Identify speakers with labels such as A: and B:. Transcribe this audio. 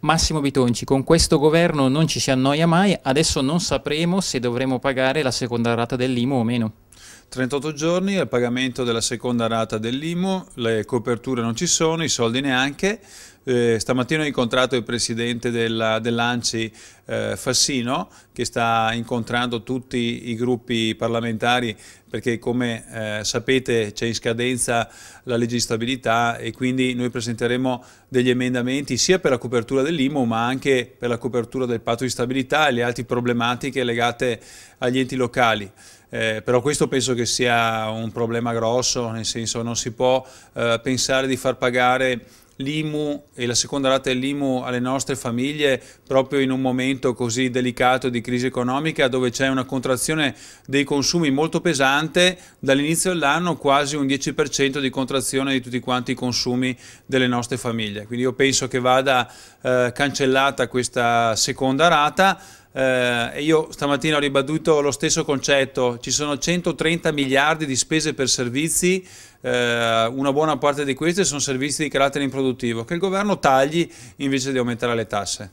A: Massimo Bitonci, con questo governo non ci si annoia mai, adesso non sapremo se dovremo pagare la seconda rata dell'IMU o meno. 38 giorni al pagamento della seconda rata dell'IMU, le coperture non ci sono, i soldi neanche. Eh, stamattina ho incontrato il presidente dell'ANCI dell eh, Fassino che sta incontrando tutti i gruppi parlamentari perché come eh, sapete c'è in scadenza la legge di stabilità e quindi noi presenteremo degli emendamenti sia per la copertura dell'IMU ma anche per la copertura del patto di stabilità e le altre problematiche legate agli enti locali. Eh, però questo penso che sia un problema grosso, nel senso non si può eh, pensare di far pagare l'IMU e la seconda rata dell'IMU alle nostre famiglie proprio in un momento così delicato di crisi economica dove c'è una contrazione dei consumi molto pesante dall'inizio dell'anno quasi un 10% di contrazione di tutti quanti i consumi delle nostre famiglie quindi io penso che vada eh, cancellata questa seconda rata eh, io stamattina ho ribadito lo stesso concetto, ci sono 130 miliardi di spese per servizi, eh, una buona parte di queste sono servizi di carattere improduttivo, che il governo tagli invece di aumentare le tasse.